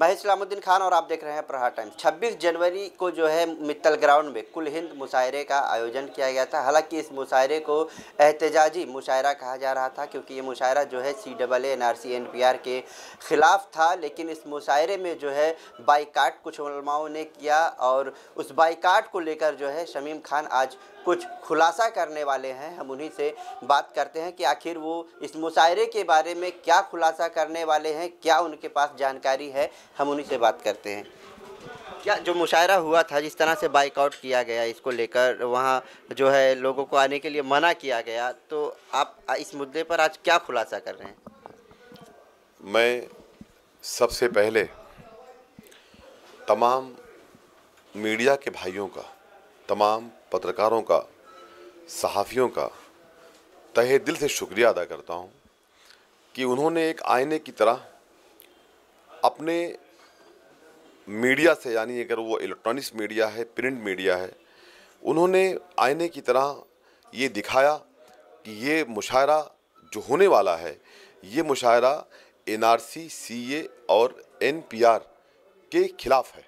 मैं इस्लामुद्दीन खान और आप देख रहे हैं प्रहार टाइम 26 जनवरी को जो है मित्तल ग्राउंड में कुल हिंद मुशायरे का आयोजन किया गया था हालांकि इस मुशायरे को एहतजाजी मुशायरा कहा जा रहा था क्योंकि ये मुशायरा जो है C double N R C N P R के ख़िलाफ़ था लेकिन इस मुशायरे में जो है बाईकाट कुछ उलमाओं ने किया और उस बाईकाट को लेकर जो है शमीम खान आज कुछ खुलासा करने वाले हैं हम उन्हीं से बात करते हैं कि आखिर वो इस मुशायरे के बारे में क्या खुलासा करने वाले हैं क्या उनके पास जानकारी है हम उन्हीं से बात करते हैं क्या जो मुशायरा हुआ था जिस तरह से बाइकआउट किया गया इसको लेकर वहाँ जो है लोगों को आने के लिए मना किया गया तो आप इस मुद्दे पर आज क्या खुलासा कर रहे हैं मैं सबसे पहले तमाम मीडिया के भाइयों का तमाम पत्रकारों का सहाफ़ियों का तहे दिल से शुक्रिया अदा करता हूँ कि उन्होंने एक आईने की तरह अपने मीडिया से यानी अगर वो इलेक्ट्रॉनिक्स मीडिया है प्रिंट मीडिया है उन्होंने आईने की तरह ये दिखाया कि ये मुशायरा जो होने वाला है ये मुशायरा एन आर सी सी ए और एन पी आर के ख़िलाफ़ है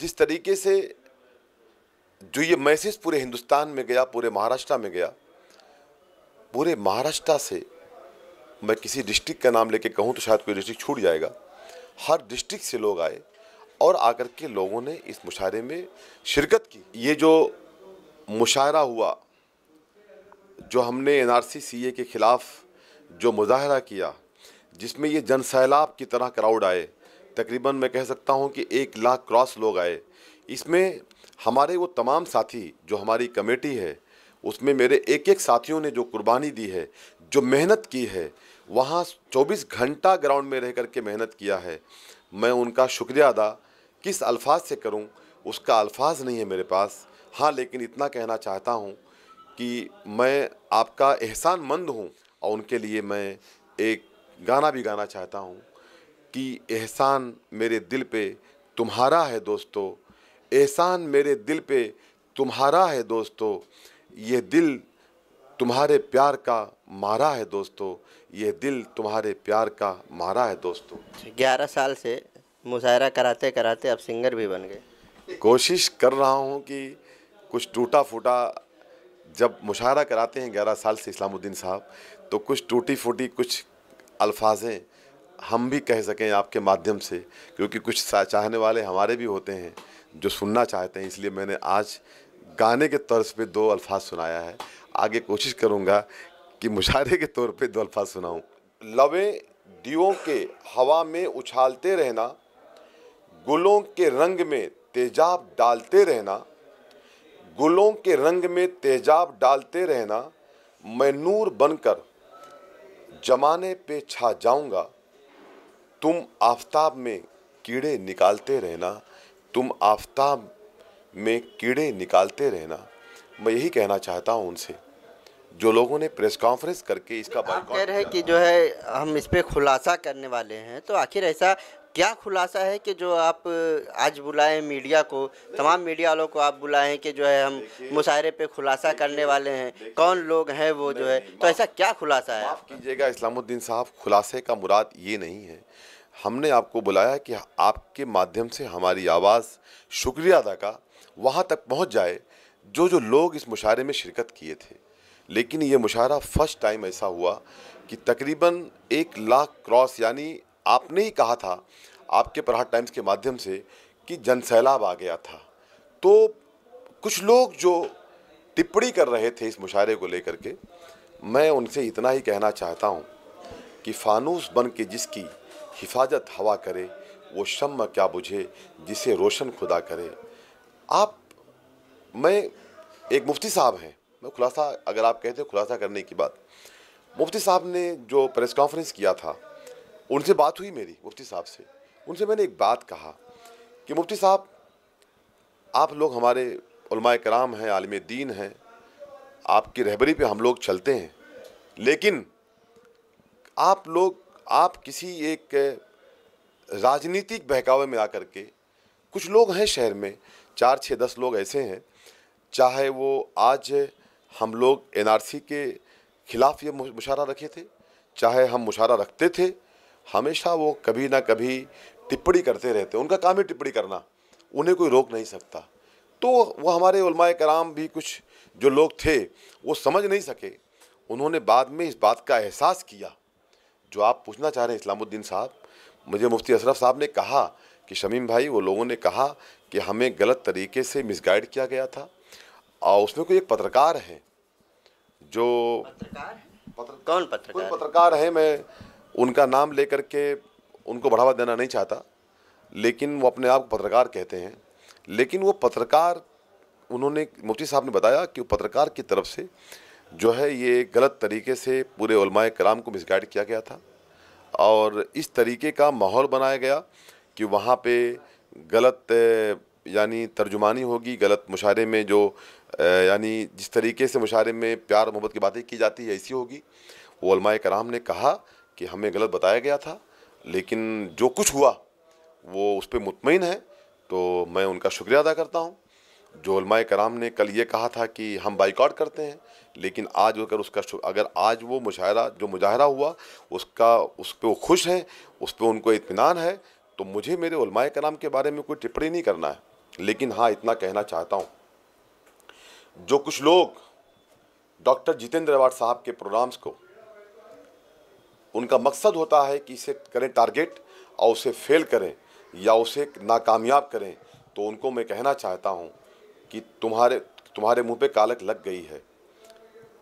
जिस तरीके से जो ये मैसेज पूरे हिंदुस्तान में गया पूरे महाराष्ट्र में गया पूरे महाराष्ट्र से मैं किसी डिस्ट्रिक्ट का नाम लेके कहूँ तो शायद कोई डिस्ट्रिक्ट छूट जाएगा हर डिस्ट्रिक्ट से लोग आए और आकर के लोगों ने इस मुशायरे में शिरकत की ये जो मुशायरा हुआ जो हमने एन आर के ख़िलाफ़ जो मुजाहरा किया जिसमें ये जन सैलाब की तरह क्राउड आए तकरीबन मैं कह सकता हूँ कि एक लाख क्रॉस लोग आए इसमें हमारे वो तमाम साथी जो हमारी कमेटी है उसमें मेरे एक एक साथियों ने जो कुर्बानी दी है जो मेहनत की है वहाँ 24 घंटा ग्राउंड में रह कर के मेहनत किया है मैं उनका शुक्रिया अदा किस अल्फाज से करूँ उसका अल्फाज नहीं है मेरे पास हाँ लेकिन इतना कहना चाहता हूँ कि मैं आपका एहसान मंद हूँ और उनके लिए मैं एक गाना भी गाना चाहता हूँ कि एहसान मेरे दिल पे तुम्हारा है दोस्तों एहसान मेरे दिल पे तुम्हारा है दोस्तों ये दिल तुम्हारे प्यार का मारा है दोस्तों ये दिल तुम्हारे प्यार का मारा है दोस्तों ग्यारह साल से मुशायरा कराते कराते अब सिंगर भी बन गए कोशिश कर रहा हूँ कि कुछ टूटा फूटा जब मुशायरा कराते हैं ग्यारह साल से इस्लामुद्दीन साहब तो कुछ टूटी फूटी कुछ अल्फाजें हम भी कह सकें आपके माध्यम से क्योंकि कुछ चाहने वाले हमारे भी होते हैं जो सुनना चाहते हैं इसलिए मैंने आज गाने के तर्ज पे दो अल्फाज सुनाया है आगे कोशिश करूँगा कि मुशारे के तौर पे दो अल्फाज सुनाऊँ लवे दियों के हवा में उछालते रहना गुलों के रंग में तेजाब डालते रहना गुलों के रंग में तेजाब डालते रहना मैं नूर बनकर जमाने पे छा जाऊंगा तुम आफताब में कीड़े निकालते रहना तुम आफ्ताब में कीड़े निकालते रहना मैं यही कहना चाहता हूँ उनसे जो लोगों ने प्रेस कॉन्फ्रेंस करके इसका आप कह रहे हैं कि जो है हम इस पर खुलासा करने वाले हैं तो आखिर ऐसा क्या खुलासा है कि जो आप आज बुलाएं मीडिया को तमाम मीडिया वालों को आप बुलाएं कि जो है हम मुशाहरे पे खुलासा करने वाले हैं कौन लोग हैं वो जो है तो ऐसा क्या खुलासा है आप कीजिएगा इस्लामुद्दीन साहब खुलासे का मुराद ये नहीं है हमने आपको बुलाया कि आपके माध्यम से हमारी आवाज़ शुक्रिया अदा का वहाँ तक पहुँच जाए जो जो लोग इस मुशारे में शिरकत किए थे लेकिन ये मुशारा फ़र्स्ट टाइम ऐसा हुआ कि तकरीबन एक लाख क्रॉस यानी आपने ही कहा था आपके प्रहार टाइम्स के माध्यम से कि जन सैलाब आ गया था तो कुछ लोग जो टिप्पणी कर रहे थे इस मुशारे को लेकर के मैं उनसे इतना ही कहना चाहता हूँ कि फ़ानूस बन के जिसकी हिफाजत हवा करे वो शम क्या बुझे जिसे रोशन खुदा करे आप मैं एक मुफ्ती साहब हैं मैं खुलासा अगर आप कहते हो खुलासा करने की बात मुफ्ती साहब ने जो प्रेस कॉन्फ्रेंस किया था उनसे बात हुई मेरी मुफ्ती साहब से उनसे मैंने एक बात कहा कि मुफ्ती साहब आप लोग हमारे कराम हैं आलम दीन हैं आपकी रहबरी पे हम लोग चलते हैं लेकिन आप लोग आप किसी एक राजनीतिक बहकावे में आकर के कुछ लोग हैं शहर में चार छः दस लोग ऐसे हैं चाहे वो आज हम लोग एनआरसी के ख़िलाफ़ ये मुशारा रखे थे चाहे हम मुशारा रखते थे हमेशा वो कभी ना कभी टिप्पणी करते रहते उनका काम ही टिप्पणी करना उन्हें कोई रोक नहीं सकता तो वो हमारे उलमाए कराम भी कुछ जो लोग थे वो समझ नहीं सके उन्होंने बाद में इस बात का एहसास किया जो आप पूछना चाह रहे हैं इस्लामुद्दीन साहब मुझे मुफ्ती अशरफ साहब ने कहा कि शमीम भाई वो लोगों ने कहा कि हमें गलत तरीके से मिसगाइड किया गया था और उसमें कोई एक पत्रकार है जो पत्रकार पत्र, कौन पत्रकार पत्रकार हैं मैं उनका नाम लेकर के उनको बढ़ावा देना नहीं चाहता लेकिन वो अपने आप को पत्रकार कहते हैं लेकिन वो पत्रकार उन्होंने मुफ्ती साहब ने बताया कि वो पत्रकार की तरफ से जो है ये गलत तरीके से पूरे उलमाए कराम को मिसगाइड किया गया था और इस तरीके का माहौल बनाया गया कि वहाँ पे गलत यानी तर्जुमानी होगी गलत मुशारे में जो यानी जिस तरीके से मुशारे में प्यार मोहब्बत की बातें की जाती है ऐसी होगी वो उलमाए कराम ने कहा कि हमें गलत बताया गया था लेकिन जो कुछ हुआ वो उस पर मुतमिन है तो मैं उनका शुक्रिया अदा करता हूँ जो कराम ने कल ये कहा था कि हम बाइकआउट करते हैं लेकिन आज अगर उसका अगर आज वो मुशाहरा जो मुजाहरा हुआ उसका उस पर वो खुश हैं उस पर उनको इतमान है तो मुझे मेरे कराम के बारे में कोई टिप्पणी नहीं करना है लेकिन हाँ इतना कहना चाहता हूँ जो कुछ लोग डॉक्टर जितेंद्र अवार्ड साहब के प्रोग्राम्स को उनका मकसद होता है कि इसे करें टारगेट और उसे फेल करें या उसे नाकामयाब करें तो उनको मैं कहना चाहता हूँ कि तुम्हारे तुम्हारे मुंह पे कालक लग गई है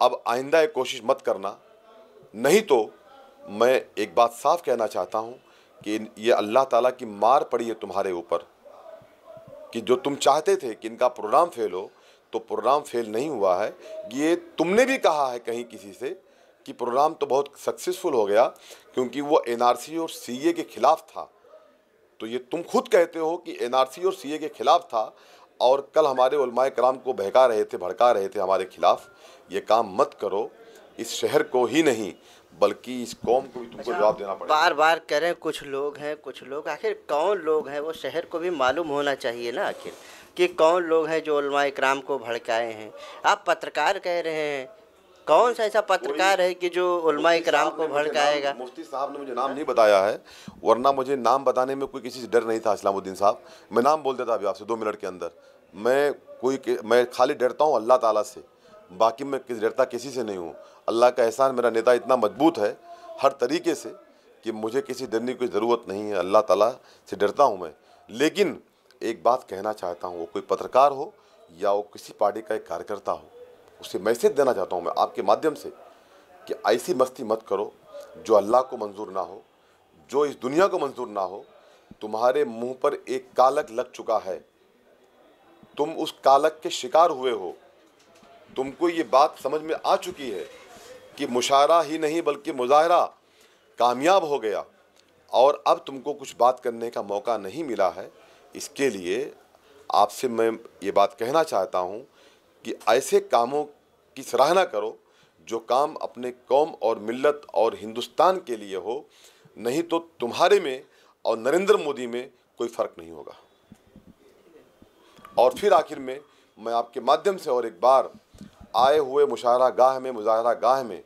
अब आइंदा एक कोशिश मत करना नहीं तो मैं एक बात साफ कहना चाहता हूँ कि ये अल्लाह ताला की मार पड़ी है तुम्हारे ऊपर कि जो तुम चाहते थे कि इनका प्रोग्राम फेल हो तो प्रोग्राम फेल नहीं हुआ है ये तुमने भी कहा है कहीं किसी से कि प्रोग्राम तो बहुत सक्सेसफुल हो गया क्योंकि वो एनआरसी और सीए के खिलाफ था तो ये तुम खुद कहते हो कि एनआरसी और सीए के खिलाफ था और कल हमारे उलमाए कराम को बहका रहे थे भड़का रहे थे हमारे खिलाफ ये काम मत करो इस शहर को ही नहीं बल्कि इस कौम को भी तुमको अच्छा, जवाब देना पड़ेगा बार बार कह रहे हैं कुछ लोग हैं कुछ लोग आखिर कौन लोग हैं वो शहर को भी मालूम होना चाहिए ना आखिर कि कौन लोग हैं जो कराम को भड़काए हैं आप पत्रकार कह रहे हैं कौन सा ऐसा पत्रकार है कि जो उलमा इकराम को भड़काएगा मुफ्ती साहब ने मुझे नाम नहीं बताया है वरना मुझे नाम बताने में कोई किसी से डर नहीं था इस्लामुद्दीन साहब मैं नाम बोल देता अभी आपसे दो मिनट के अंदर मैं कोई मैं खाली डरता हूँ अल्लाह ताला से बाकी मैं किस डरता किसी से नहीं हूँ अल्लाह का एहसान मेरा नेता इतना मजबूत है हर तरीके से कि मुझे किसी डरने की ज़रूरत नहीं है अल्लाह ताला से डरता हूँ मैं लेकिन एक बात कहना चाहता हूँ वो कोई पत्रकार हो या वो किसी पार्टी का एक कार्यकर्ता हो उसे मैसेज देना चाहता हूँ मैं आपके माध्यम से कि ऐसी मस्ती मत करो जो अल्लाह को मंजूर ना हो जो इस दुनिया को मंजूर ना हो तुम्हारे मुंह पर एक कालक लग चुका है तुम उस कालक के शिकार हुए हो तुमको ये बात समझ में आ चुकी है कि मुशारा ही नहीं बल्कि मुजाहरा कामयाब हो गया और अब तुमको कुछ बात करने का मौका नहीं मिला है इसके लिए आपसे मैं ये बात कहना चाहता हूँ कि ऐसे कामों की सराहना करो जो काम अपने कौम और मिल्लत और हिंदुस्तान के लिए हो नहीं तो तुम्हारे में और नरेंद्र मोदी में कोई फ़र्क नहीं होगा और फिर आखिर में मैं आपके माध्यम से और एक बार आए हुए मुशाहरा गाह में मुजाहरा गाह में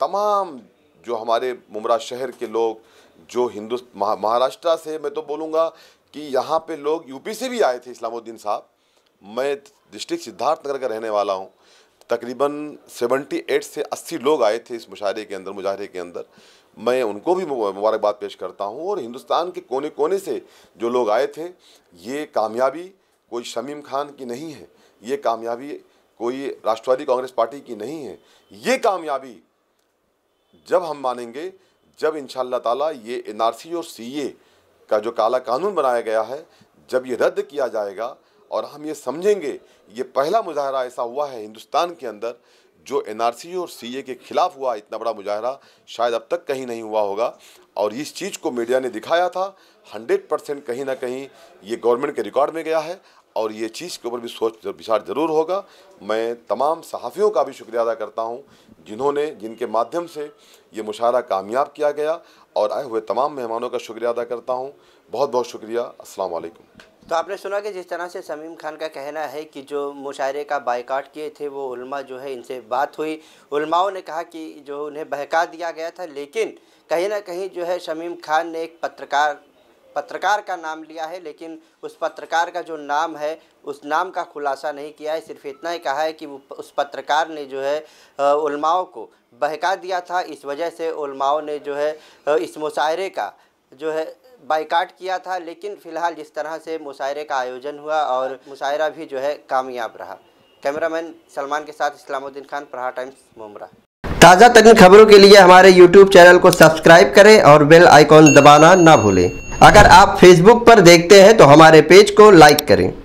तमाम जो हमारे मुमरा शहर के लोग जो हिंदुस्त महाराष्ट्र से मैं तो बोलूँगा कि यहाँ पे लोग यूपी से भी आए थे इस्लामुद्दीन साहब मैं डिस्ट्रिक्ट सिद्धार्थनगर का रहने वाला हूँ तकरीबन 78 से 80 लोग आए थे इस मुशाहरे के अंदर मुजाहरे के अंदर मैं उनको भी मुबारकबाद पेश करता हूँ और हिंदुस्तान के कोने कोने से जो लोग आए थे ये कामयाबी कोई शमीम खान की नहीं है ये कामयाबी कोई राष्ट्रवादी कांग्रेस पार्टी की नहीं है ये कामयाबी जब हम मानेंगे जब इन ताला ये एन और सी का जो काला कानून बनाया गया है जब ये रद्द किया जाएगा और हम ये समझेंगे ये पहला मुजाहरा ऐसा हुआ है हिंदुस्तान के अंदर जो एन और सी के ख़िलाफ़ हुआ इतना बड़ा मुजाहरा शायद अब तक कहीं नहीं हुआ होगा और इस चीज़ को मीडिया ने दिखाया था हंड्रेड परसेंट कहीं ना कहीं ये गवर्नमेंट के रिकॉर्ड में गया है और ये चीज़ के ऊपर भी सोच विचार ज़रूर होगा मैं तमाम सहाफ़ियों का भी शुक्रिया अदा करता हूँ जिन्होंने जिनके माध्यम से ये मुशारा कामयाब किया गया और आए हुए तमाम मेहमानों का शुक्रिया अदा करता हूँ बहुत बहुत शुक्रिया असलकम तो आपने सुना कि जिस तरह से समीम खान का कहना है कि जो मुशायरे का बाइकाट किए थे वो उल्मा जो है इनसे बात हुई उल्माओं ने कहा कि जो उन्हें बहका दिया गया था लेकिन कहीं ना कहीं जो है शमीम खान ने एक पत्रकार पत्रकार का नाम लिया है लेकिन उस पत्रकार का जो नाम है उस नाम का खुलासा नहीं किया है सिर्फ इतना ही कहा है कि वो उस पत्रकार ने जो है उल्माओं को बहका दिया था इस वजह से उल्माओं ने जो है इस मुशायरे का जो है बाइकाट किया था लेकिन फ़िलहाल जिस तरह से मुशायरे का आयोजन हुआ और मुशायरा भी जो है कामयाब रहा कैमरामैन सलमान के साथ इस्लामुद्दीन खान प्रहार टाइम्स मुमरा ताज़ा तरीन खबरों के लिए हमारे यूट्यूब चैनल को सब्सक्राइब करें और बेल आइकॉन दबाना ना भूलें अगर आप फेसबुक पर देखते हैं तो हमारे पेज को लाइक करें